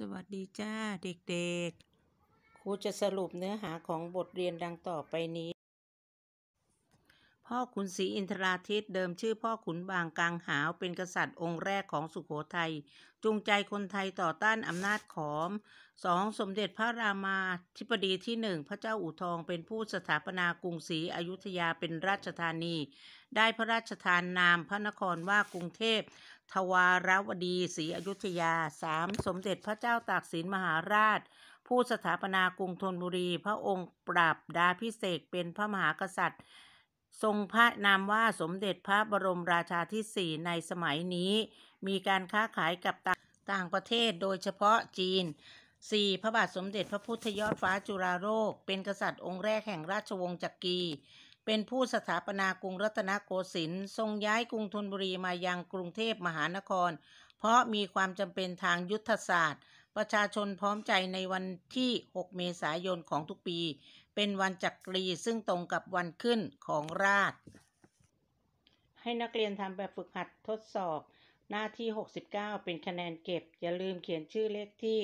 สวัสดีจ้าเด็กๆ ครูจะสรุปเนื้อหาของบทเรียนดังต่อไปนี้ พ่อขุนศรีอินทราทิตเดิมชื่อพ่อขุนบางกลางหาวเป็นกษัตริย์องค์แรกของสุขโขทยัยจงใจคนไทยต่อต้านอำนาจขอมสองสมเด็จพระรามาธิบดีที่หนึ่งพระเจ้าอู่ทองเป็นผู้สถาปนากรุงศรีอยุธยาเป็นราชธานี ได้พระราชทานนามพระนครว่ากรุงเทพทวารวดีศรีอยุธยาสามสมเด็จพระเจ้าตากสินมหาราช ผู้สถาปนา กรุงธนบุรี พระองค์ปราบดาพิเศษเป็นพระมหากษัตริย์ ทรงพระนามว่าสมเด็จพระบรมราชาที่สี่ในสมัยนี้ มีการค้าขายกับต่างประเทศโดยเฉพาะจีน 4. พระบาท สมเด็จพระพุทธยอดฟ้าจุฬาโลกเป็นกษัตริย์องค์แรกแห่งราชวงศ์จักรีเป็นผู้สถาปนากรุงรัตนโกสินทร์ทรงย้ายกรุงธนบุรีมายังกรุงเทพมหานคร เพราะมีความจำเป็นทางยุทธศาสตร์ ประชาชนพร้อมใจในวันที่ 6 เมษายนของทุกปี เป็นวันจักรีซึ่งตรงกับวันขึ้นของราชให้นักเรียนทำแบบฝึกหัดทดสอบหน้าที่ 69 เป็นคะแนนเก็บ อย่าลืมเขียนชื่อเลขที่